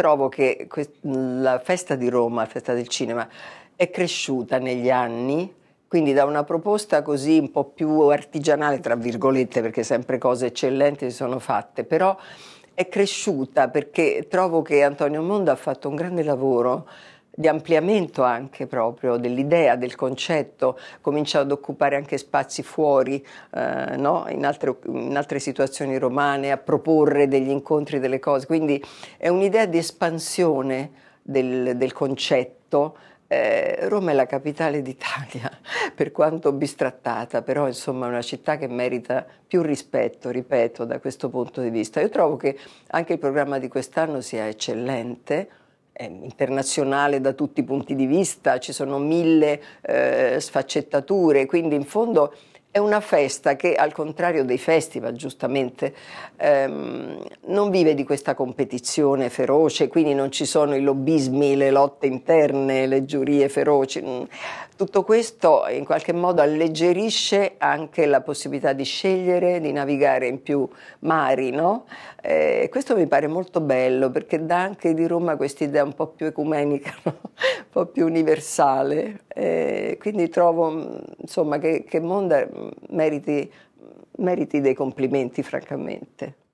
trovo che la festa di Roma, la festa del cinema, è cresciuta negli anni, quindi da una proposta così un po' più artigianale, tra virgolette, perché sempre cose eccellenti si sono fatte, però è cresciuta perché trovo che Antonio Mondo ha fatto un grande lavoro di ampliamento anche proprio dell'idea, del concetto, comincia ad occupare anche spazi fuori, eh, no? in, altre, in, altre, situazioni romane, a proporre degli incontri, delle cose. Quindi è un'idea di espansione del, del concetto. Eh, Roma è la capitale d'Italia, per quanto bistrattata, però insomma è una città che merita più rispetto, ripeto, da questo punto di vista. Io trovo che anche il programma di quest'anno sia eccellente, è ehm, internazionale da tutti i punti di vista, ci sono mille eh, sfaccettature, quindi in fondo è una festa che, al contrario dei festival, giustamente, ehm, non vive di questa competizione feroce, quindi non ci sono i lobbismi, le lotte interne, le giurie feroci. Mm, tutto questo in qualche modo alleggerisce anche la possibilità di scegliere, di navigare in più mari. No? Eh, questo mi pare molto bello perché dà anche di Roma questa idea un po' più ecumenica. No? un po' più universale. E eh, quindi trovo mm, insomma, che, che Monda meriti, meriti dei complimenti, francamente.